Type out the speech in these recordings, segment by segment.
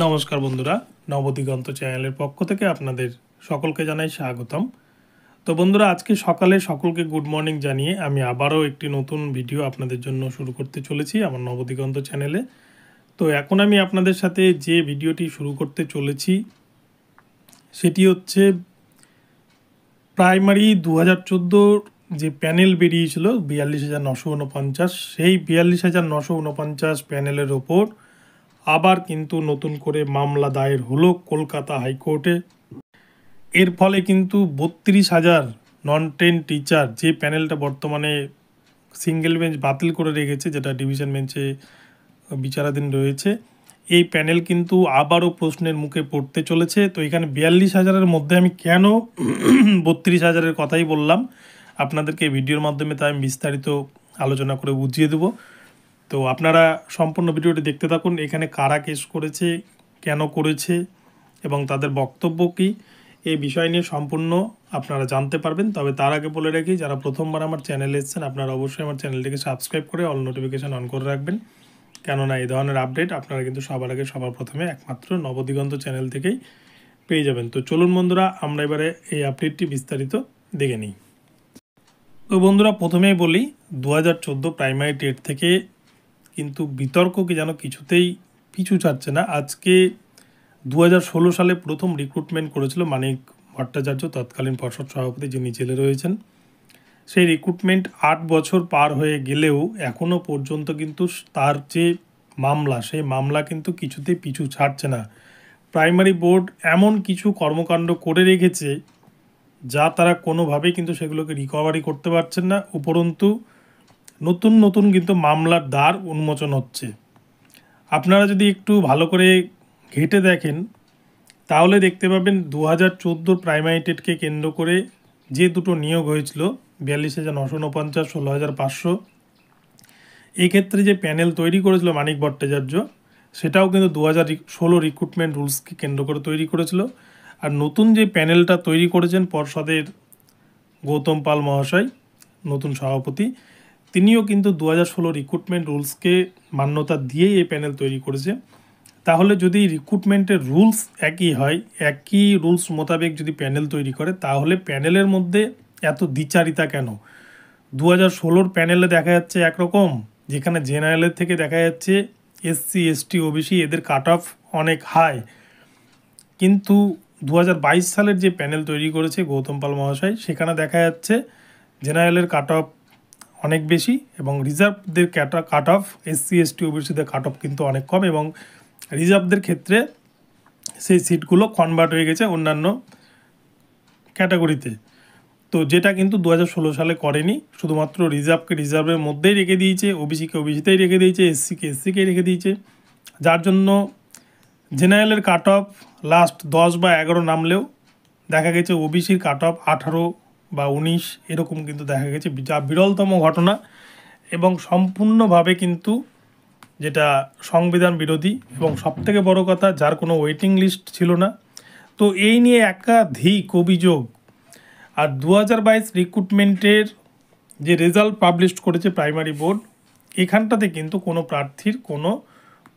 নমস্কার বন্ধুরা নবদিগন্ত চ্যানেলের পক্ষ থেকে আপনাদের সকলকে জানাই স্বাগতম তো বন্ধুরা আজকে সকালে সকলকে গুড মর্নিং জানিয়ে আমি আবারও একটি নতুন ভিডিও আপনাদের জন্য শুরু করতে চলেছি আমার নবদিগন্ত চ্যানেলে তো এখন আমি আপনাদের সাথে যে ভিডিওটি শুরু করতে চলেছি সেটি হচ্ছে প্রাইমারি দু হাজার যে প্যানেল বেরিয়েছিল বিয়াল্লিশ হাজার নশো উনপঞ্চাশ সেই বিয়াল্লিশ হাজার নশো উনপঞ্চাশ প্যানেলের ওপর আবার কিন্তু নতুন করে মামলা দায়ের হলো কলকাতা হাইকোর্টে এর ফলে কিন্তু বত্রিশ হাজার নন টেন টিচার যে প্যানেলটা বর্তমানে সিঙ্গেল বেঞ্চ বাতিল করে রেখেছে যেটা ডিভিশন বেঞ্চে বিচারাধীন রয়েছে এই প্যানেল কিন্তু আবারও প্রশ্নের মুখে পড়তে চলেছে তো এখানে বিয়াল্লিশ হাজারের মধ্যে আমি কেন বত্রিশ হাজারের কথাই বললাম আপনাদেরকে ভিডিওর মাধ্যমে তাই আমি বিস্তারিত আলোচনা করে বুঝিয়ে দেবো তো আপনারা সম্পূর্ণ ভিডিওটি দেখতে থাকুন এখানে কারা কেস করেছে কেন করেছে এবং তাদের বক্তব্য কী এই বিষয় নিয়ে সম্পূর্ণ আপনারা জানতে পারবেন তবে তার আগে বলে রাখি যারা প্রথমবার আমার চ্যানেলে এসেছেন আপনারা অবশ্যই আমার চ্যানেলটিকে সাবস্ক্রাইব করে অল নোটিফিকেশান অন করে রাখবেন কেননা এই ধরনের আপডেট আপনারা কিন্তু সবার আগে সবার প্রথমে একমাত্র নবদিগন্ত চ্যানেল থেকেই পেয়ে যাবেন তো চলুন বন্ধুরা আমরা এবারে এই আপডেটটি বিস্তারিত দেখে নিই তো বন্ধুরা প্রথমেই বলি দু হাজার প্রাইমারি টেট থেকে কিন্তু বিতর্ককে যেন কিছুতেই পিছু ছাড়ছে না আজকে দু সালে প্রথম রিক্রুটমেন্ট করেছিল মানিক ভট্টাচার্য তৎকালীন পর্ষদ সভাপতি যিনি জেলে রয়েছেন সেই রিক্রুটমেন্ট আট বছর পার হয়ে গেলেও এখনও পর্যন্ত কিন্তু তার যে মামলা সেই মামলা কিন্তু কিছুতেই পিছু ছাড়ছে না প্রাইমারি বোর্ড এমন কিছু কর্মকাণ্ড করে রেখেছে যা তারা কোনোভাবেই কিন্তু সেগুলোকে রিকভারি করতে পারছেন না উপরন্তু নতুন নতুন কিন্তু মামলার দ্বার উন্মোচন হচ্ছে আপনারা যদি একটু ভালো করে ঘেটে দেখেন তাহলে দেখতে পাবেন দু হাজার চোদ্দোর প্রাইমারিটেডকে কেন্দ্র করে যে দুটো নিয়োগ হয়েছিল বিয়াল্লিশ হাজার নশো উনপঞ্চাশ ষোলো হাজার পাঁচশো এক্ষেত্রে যে প্যানেল তৈরি করেছিল মানিক ভট্টাচার্য সেটাও কিন্তু দু হাজার ষোলো রিক্রুটমেন্ট রুলসকে কেন্দ্র করে তৈরি করেছিল আর নতুন যে প্যানেলটা তৈরি করেছেন পর্ষদের গৌতম পাল মহাশয় নতুন সভাপতি তিনিও কিন্তু দু হাজার ষোলো রিক্রুটমেন্ট রুলসকে মান্যতা দিয়েই এই প্যানেল তৈরি করেছে তাহলে যদি রিক্রুটমেন্টের রুলস একই হয় একই রুলস মোতাবেক যদি প্যানেল তৈরি করে তাহলে প্যানেলের মধ্যে এত দ্বিচারিতা কেন দু হাজার ষোলোর প্যানেলে দেখা যাচ্ছে একরকম যেখানে জেনারেলের থেকে দেখা যাচ্ছে এসসি এসটি ওবিসি এদের কাট অফ অনেক হাই কিন্তু দু সালের যে প্যানেল তৈরি করেছে গৌতম পাল মহাশয় সেখানে দেখা যাচ্ছে জেনারেলের কাট অফ অনেক বেশি এবং রিজার্ভদের ক্যাটা কাট অফ এসসি এসটি ওবিসিদের কাট অফ কিন্তু অনেক কম এবং রিজার্ভদের ক্ষেত্রে সেই সিটগুলো কনভার্ট হয়ে গেছে অন্যান্য ক্যাটাগরিতে তো যেটা কিন্তু দু সালে করেনি শুধুমাত্র রিজার্ভকে রিজার্ভের মধ্যেই রেখে দিয়েছে ওবিসিকে ওবিসিতেই রেখে দিয়েছে এসসিকে এসসিকেই রেখে দিয়েছে যার জন্য জেনারেলের কাট অফ লাস্ট দশ বা এগারো নামলেও দেখা গেছে ওবিসির কাট অফ আঠারো বা উনিশ এরকম কিন্তু দেখা গেছে যা বিরলতম ঘটনা এবং সম্পূর্ণভাবে কিন্তু যেটা সংবিধান বিরোধী এবং সবথেকে বড় কথা যার কোনো ওয়েটিং লিস্ট ছিল না তো এই নিয়ে একাধিক অভিযোগ আর দু হাজার বাইশ রিক্রুটমেন্টের যে রেজাল্ট পাবলিশ করেছে প্রাইমারি বোর্ড এখানটাতে কিন্তু কোনো প্রার্থীর কোনো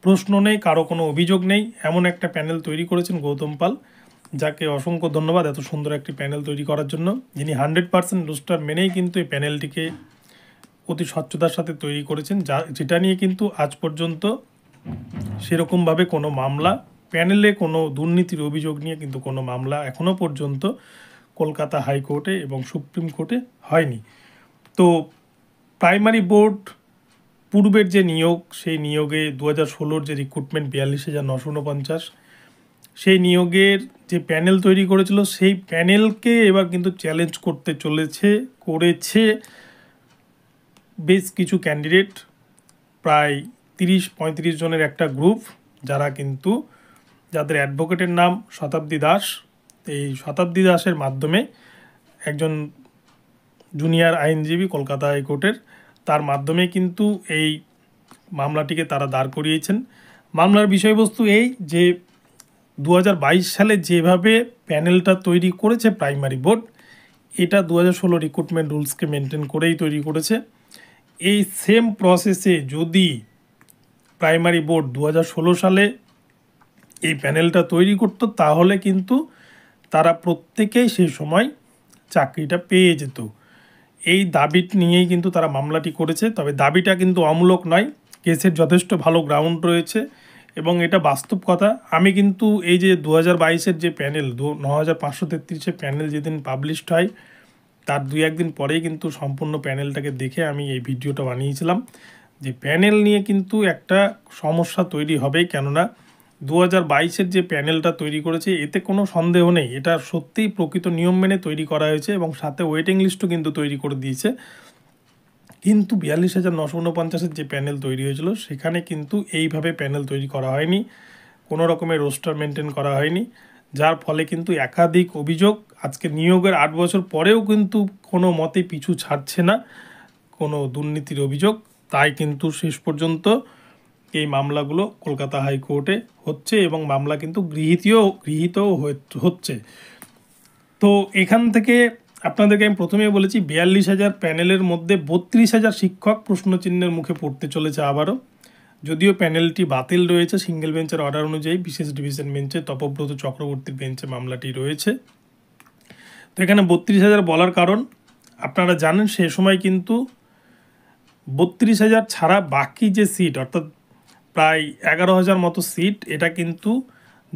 প্রশ্ন নেই কারো কোনো অভিযোগ নেই এমন একটা প্যানেল তৈরি করেছেন গৌতম পাল যাকে অসংখ্য ধন্যবাদ এত সুন্দর একটি প্যানেল তৈরি করার জন্য যিনি হান্ড্রেড পার্সেন্ট লুস্টার মেনেই কিন্তু এই প্যানেলটিকে অতি স্বচ্ছতার সাথে তৈরি করেছেন যা যেটা নিয়ে কিন্তু আজ পর্যন্ত সেরকমভাবে কোনো মামলা প্যানেলে কোনো দুর্নীতির অভিযোগ নিয়ে কিন্তু কোনো মামলা এখনও পর্যন্ত কলকাতা হাইকোর্টে এবং সুপ্রিম কোর্টে হয়নি তো প্রাইমারি বোর্ড পূর্বের যে নিয়োগ সেই নিয়োগে দু হাজার ষোলোর যে রিক্রুটমেন্ট বিয়াল্লিশ হাজার নশো উনপঞ্চাশ সেই নিয়োগের যে প্যানেল তৈরি করেছিল সেই প্যানেলকে এবার কিন্তু চ্যালেঞ্জ করতে চলেছে করেছে বেশ কিছু ক্যান্ডিডেট প্রায় তিরিশ পঁয়ত্রিশ জনের একটা গ্রুপ যারা কিন্তু যাদের অ্যাডভোকেটের নাম শতাব্দী দাস এই শতাব্দী দাসের মাধ্যমে একজন জুনিয়র আইনজীবী কলকাতা হাইকোর্টের তার মাধ্যমে কিন্তু এই মামলাটিকে তারা দাঁড় করিয়েছেন মামলার বিষয়বস্তু এই যে দু সালে যেভাবে প্যানেলটা তৈরি করেছে প্রাইমারি বোর্ড এটা দু হাজার ষোলো রিক্রুটমেন্ট রুলসকে মেনটেন করেই তৈরি করেছে এই সেম প্রসেসে যদি প্রাইমারি বোর্ড দু সালে এই প্যানেলটা তৈরি করত তাহলে কিন্তু তারা প্রত্যেকেই সেই সময় চাকরিটা পেয়ে যেত এই দাবি নিয়েই কিন্তু তারা মামলাটি করেছে তবে দাবিটা কিন্তু অমূলক নয় কেসের যথেষ্ট ভালো গ্রাউন্ড রয়েছে এবং এটা বাস্তব কথা আমি কিন্তু এই যে দু হাজার বাইশের যে প্যানেল দু ন হাজার পাঁচশো তেত্রিশে প্যানেল যেদিন পাবলিশড হয় তার দুই একদিন পরেই কিন্তু সম্পূর্ণ প্যানেলটাকে দেখে আমি এই ভিডিওটা বানিয়েছিলাম যে প্যানেল নিয়ে কিন্তু একটা সমস্যা তৈরি হবে কেননা দু হাজার বাইশের যে প্যানেলটা তৈরি করেছে এতে কোনো সন্দেহ নেই এটা সত্যিই প্রকৃত নিয়ম মেনে তৈরি করা হয়েছে এবং সাথে ওয়েটিং লিস্টও কিন্তু তৈরি করে দিয়েছে কিন্তু বিয়াল্লিশ হাজার নশো উনপঞ্চাশের যে প্যানেল তৈরি হয়েছিল সেখানে কিন্তু এইভাবে প্যানেল তৈরি করা হয়নি কোনো রকমের রোস্টার মেনটেন করা হয়নি যার ফলে কিন্তু একাধিক অভিযোগ আজকে নিয়োগের আট বছর পরেও কিন্তু কোনো মতে পিছু ছাড়ছে না কোনো দুর্নীতির অভিযোগ তাই কিন্তু শেষ পর্যন্ত এই মামলাগুলো কলকাতা হাইকোর্টে হচ্ছে এবং মামলা কিন্তু গৃহীতীয় গৃহীতও হচ্ছে তো এখান থেকে আপনাদেরকে আমি প্রথমেই বলেছি বিয়াল্লিশ হাজার প্যানেলের মধ্যে বত্রিশ হাজার শিক্ষক প্রশ্নচিহ্নের মুখে পড়তে চলেছে আবারও যদিও প্যানেলটি বাতিল রয়েছে সিঙ্গেল বেঞ্চের অর্ডার অনুযায়ী বিশেষ ডিভিশন বেঞ্চে তপব্রত চক্রবর্তীর বেঞ্চে মামলাটি রয়েছে তো এখানে বত্রিশ হাজার বলার কারণ আপনারা জানেন সে সময় কিন্তু বত্রিশ হাজার ছাড়া বাকি যে সিট অর্থাৎ প্রায় এগারো হাজার মতো সিট এটা কিন্তু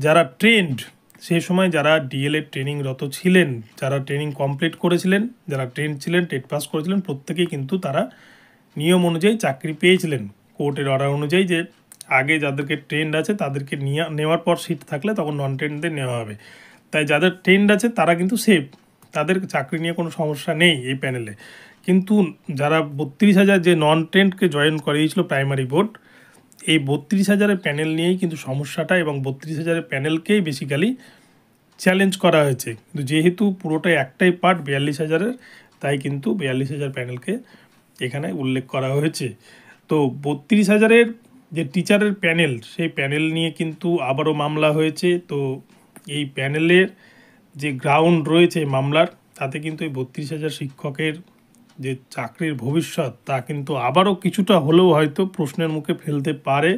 যারা ট্রেন্ড সে সময় যারা ডিএলএড ট্রেনিংরত ছিলেন যারা ট্রেনিং কমপ্লিট করেছিলেন যারা ট্রেন ছিলেন টেট পাস করেছিলেন প্রত্যেকেই কিন্তু তারা নিয়ম অনুযায়ী চাকরি পেয়েছিলেন কোর্টের অর্ডার অনুযায়ী যে আগে যাদেরকে ট্রেন্ড আছে তাদেরকে নিয়ে নেওয়ার পর সিট থাকলে তখন নন ট্রেন্ডদের নেওয়া হবে তাই যাদের ট্রেন্ড আছে তারা কিন্তু সেফ তাদের চাকরি নিয়ে কোনো সমস্যা নেই এই প্যানেলে কিন্তু যারা বত্রিশ হাজার যে নন ট্রেন্ডকে জয়েন করিয়েছিল প্রাইমারি বোর্ড এই বত্রিশ হাজারের প্যানেল নিয়েই কিন্তু সমস্যাটা এবং বত্রিশ হাজারের প্যানেলকেই বেসিক্যালি চ্যালেঞ্জ করা হয়েছে কিন্তু যেহেতু পুরোটাই একটাই পার্ট বিয়াল্লিশ হাজারের তাই কিন্তু বিয়াল্লিশ হাজার প্যানেলকে এখানে উল্লেখ করা হয়েছে তো বত্রিশ হাজারের যে টিচারের প্যানেল সেই প্যানেল নিয়ে কিন্তু আবারও মামলা হয়েছে তো এই প্যানেলের যে গ্রাউন্ড রয়েছে মামলার তাতে কিন্তু এই বত্রিশ হাজার শিক্ষকের যে চাকরির ভবিষ্যৎ তা কিন্তু আবারও কিছুটা হলেও হয়তো প্রশ্নের মুখে ফেলতে পারে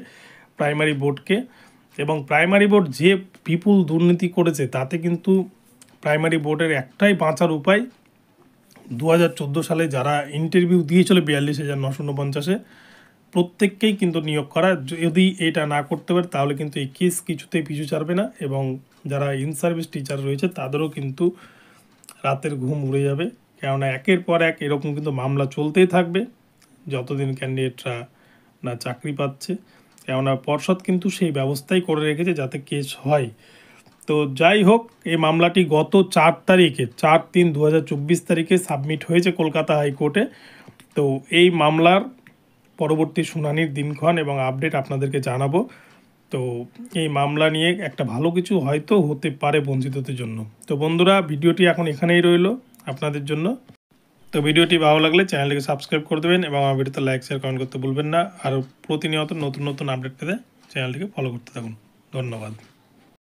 প্রাইমারি বোর্ডকে এবং প্রাইমারি বোর্ড যে বিপুল দুর্নীতি করেছে তাতে কিন্তু প্রাইমারি বোর্ডের একটাই বাঁচার উপায় দু হাজার সালে যারা ইন্টারভিউ দিয়েছিল বিয়াল্লিশ হাজার নশো উনপঞ্চাশে প্রত্যেককেই কিন্তু নিয়োগ করা যদি এটা না করতে পারে তাহলে কিন্তু এই কেস কিছুতেই পিছু ছাড়বে না এবং যারা ইন সার্ভিস টিচার রয়েছে তাদেরও কিন্তু রাতের ঘুম উড়ে যাবে কেননা একের পর এক এরকম কিন্তু মামলা চলতেই থাকবে যতদিন ক্যান্ডিডেটরা না চাকরি পাচ্ছে কেননা পর্ষদ কিন্তু সেই ব্যবস্থাই করে রেখেছে যাতে কেস হয় তো যাই হোক এই মামলাটি গত চার তারিখে চার তিন দু তারিখে সাবমিট হয়েছে কলকাতা হাইকোর্টে তো এই মামলার পরবর্তী শুনানির দিনক্ষণ এবং আপডেট আপনাদেরকে জানাবো তো এই মামলা নিয়ে একটা ভালো কিছু হয়তো হতে পারে বঞ্চিতদের জন্য তো বন্ধুরা ভিডিওটি এখন এখানেই রইল আপনাদের জন্য তো ভিডিওটি ভালো লাগলে চ্যানেলটিকে সাবস্ক্রাইব করে দেবেন এবং আমার ভিডিওতে লাইক শেয়ার কমেন্ট করতে ভুলবেন না আর প্রতিনিয়ত নতুন নতুন আপডেট পেতে চ্যানেলটিকে ফলো করতে থাকুন ধন্যবাদ